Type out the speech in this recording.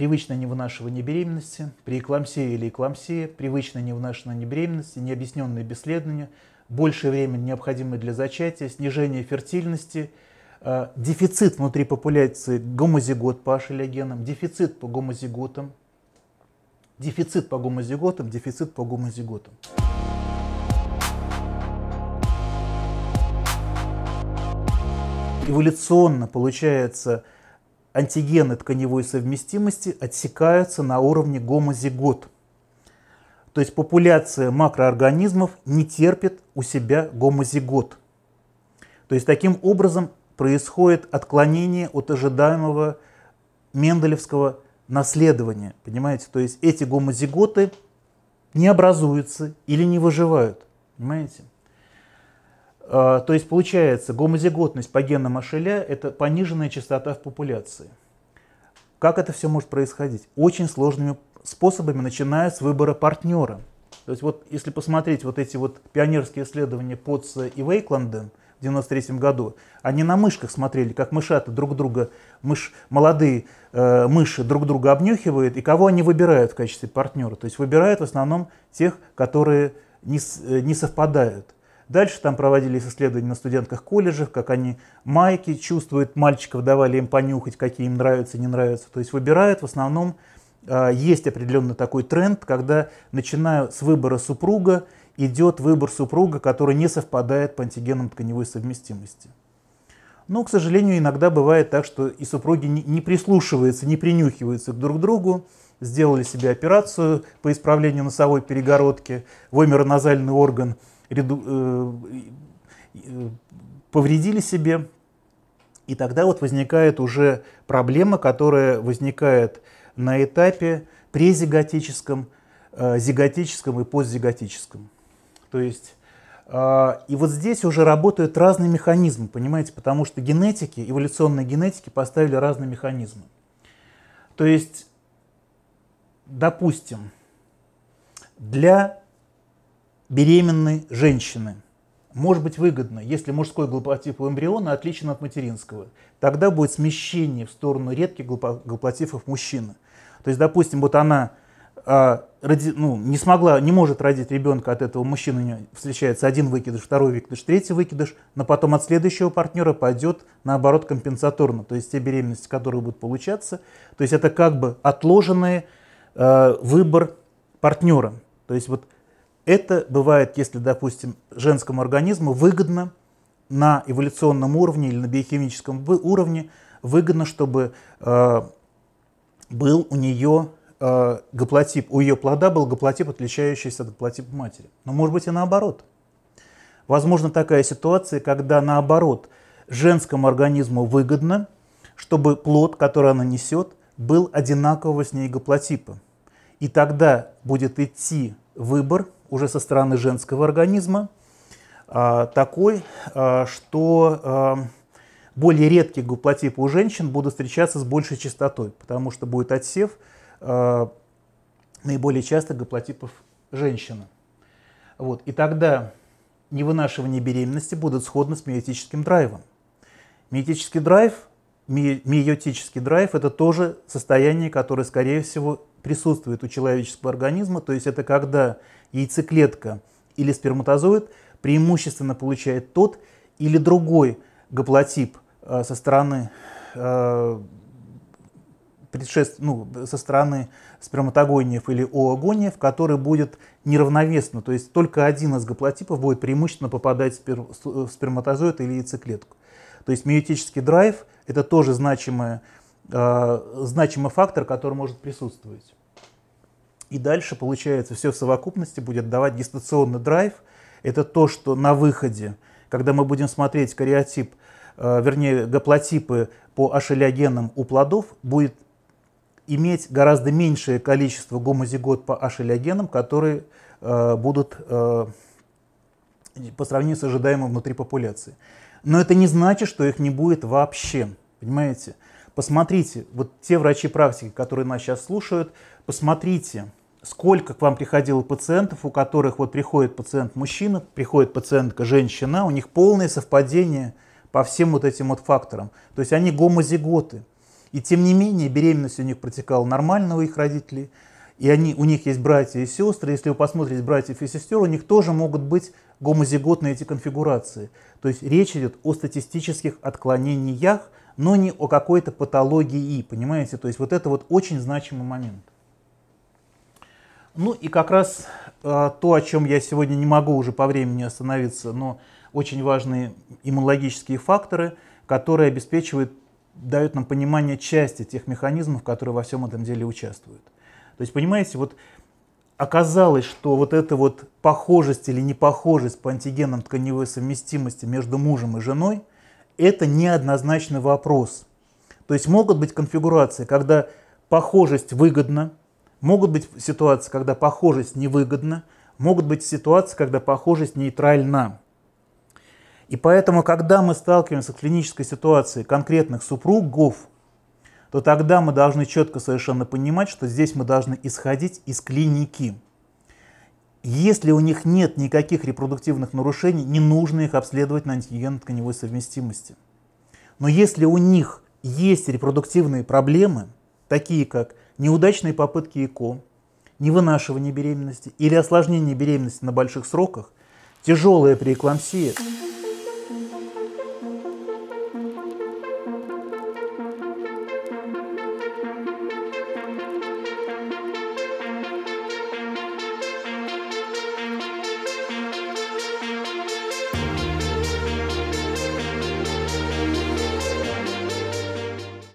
привычное невынашивание беременности, преэклампсия или эклампсия, привычное невынашивание беременности, необъясненные бесследование, большее время необходимое для зачатия, снижение фертильности, э, дефицит внутри популяции гомозигот по ашелягенам, дефицит по гомозиготам, дефицит по гомозиготам, дефицит по гомозиготам. Эволюционно получается – антигены тканевой совместимости отсекаются на уровне гомозигот. То есть популяция макроорганизмов не терпит у себя гомозигот. То есть таким образом происходит отклонение от ожидаемого менделевского наследования. Понимаете, то есть эти гомозиготы не образуются или не выживают. Понимаете? А, то есть получается, гомозиготность по генам Ашеля – это пониженная частота в популяции. Как это все может происходить? Очень сложными способами, начиная с выбора партнера. То есть вот если посмотреть вот эти вот пионерские исследования Потца и Вейкланден в 93 году, они на мышках смотрели, как мышата друг друга, мыш, молодые э, мыши друг друга обнюхивают, и кого они выбирают в качестве партнера. То есть выбирают в основном тех, которые не, э, не совпадают – Дальше там проводились исследования на студентках колледжей, как они майки чувствуют, мальчиков давали им понюхать, какие им нравятся, не нравятся. То есть выбирают в основном, а, есть определенный такой тренд, когда начиная с выбора супруга, идет выбор супруга, который не совпадает по антигенам тканевой совместимости. Но, к сожалению, иногда бывает так, что и супруги не прислушиваются, не принюхиваются друг к другу, сделали себе операцию по исправлению носовой перегородки, вымероназальный орган – Э, э, повредили себе. И тогда вот возникает уже проблема, которая возникает на этапе презиготическом, э, зиготическом и постзиготическом. То есть и вот здесь уже работают разные механизмы, понимаете, потому что генетики, эволюционные генетики поставили разные механизмы. То есть, допустим, для беременной женщины. Может быть выгодно, если мужской глупотип у эмбриона отличен от материнского. Тогда будет смещение в сторону редких глупотипов мужчины. То есть, допустим, вот она а, роди, ну, не смогла, не может родить ребенка от этого мужчины, у нее встречается один выкидыш, второй выкидыш, третий выкидыш, но потом от следующего партнера пойдет, наоборот, компенсаторно, то есть те беременности, которые будут получаться, то есть это как бы отложенный э, выбор партнера. То есть вот это бывает, если, допустим, женскому организму выгодно на эволюционном уровне или на биохимическом уровне выгодно, чтобы э, был у нее э, гаплотип, у ее плода был гаплотип, отличающийся от гаплотипа матери. Но может быть и наоборот. Возможно такая ситуация, когда наоборот женскому организму выгодно, чтобы плод, который она несет, был одинакового с ней гаплотипа. И тогда будет идти выбор – уже со стороны женского организма а, такой, а, что а, более редкие гаплотипы у женщин будут встречаться с большей частотой, потому что будет отсев наиболее часто гаплотипов женщины. Вот. И тогда невынашивание беременности будет сходно с миотическим драйвом. Миотический драйв, ми, миотический драйв – это тоже состояние, которое, скорее всего, присутствует у человеческого организма, то есть это когда яйцеклетка или сперматозоид преимущественно получает тот или другой гаплотип э, со стороны э, предшеств... ну, со стороны сперматогониев или оогониев, который будет неравновесно, то есть только один из гаплотипов будет преимущественно попадать в, спер... сперматозоид или яйцеклетку. То есть миотический драйв – это тоже значимое Э, значимый фактор, который может присутствовать. И дальше, получается, все в совокупности будет давать дистанционный драйв. Это то, что на выходе, когда мы будем смотреть кариотип, э, вернее, гаплотипы по ашелиогенам у плодов, будет иметь гораздо меньшее количество гомозигот по ашелиогенам, которые э, будут по сравнению с ожидаемым внутри популяции. Но это не значит, что их не будет вообще, понимаете? Посмотрите, вот те врачи практики, которые нас сейчас слушают, посмотрите, сколько к вам приходило пациентов, у которых вот приходит пациент-мужчина, приходит пациентка-женщина, у них полное совпадение по всем вот этим вот факторам. То есть они гомозиготы. И тем не менее беременность у них протекала нормально у их родителей, и они, у них есть братья и сестры. Если вы посмотрите братьев и сестер, у них тоже могут быть гомозиготные эти конфигурации. То есть речь идет о статистических отклонениях, но не о какой-то патологии, понимаете? То есть вот это вот очень значимый момент. Ну и как раз э, то, о чем я сегодня не могу уже по времени остановиться, но очень важные иммунологические факторы, которые обеспечивают, дают нам понимание части тех механизмов, которые во всем этом деле участвуют. То есть, понимаете, вот оказалось, что вот эта вот похожесть или непохожесть по антигенам тканевой совместимости между мужем и женой это неоднозначный вопрос. То есть могут быть конфигурации, когда похожесть выгодна, могут быть ситуации, когда похожесть невыгодна, могут быть ситуации, когда похожесть нейтральна. И поэтому, когда мы сталкиваемся с клинической ситуацией конкретных супругов, то тогда мы должны четко совершенно понимать, что здесь мы должны исходить из клиники. Если у них нет никаких репродуктивных нарушений, не нужно их обследовать на антиген тканевой совместимости. Но если у них есть репродуктивные проблемы, такие как неудачные попытки ЭКО, невынашивание беременности или осложнение беременности на больших сроках, тяжелая преэклампсия,